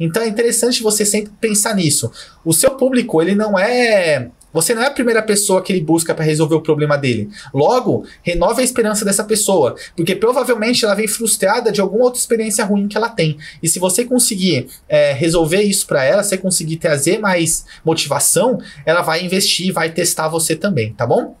Então é interessante você sempre pensar nisso. O seu público, ele não é você não é a primeira pessoa que ele busca para resolver o problema dele. Logo, renove a esperança dessa pessoa, porque provavelmente ela vem frustrada de alguma outra experiência ruim que ela tem. E se você conseguir é, resolver isso para ela, se conseguir trazer mais motivação, ela vai investir, vai testar você também, tá bom?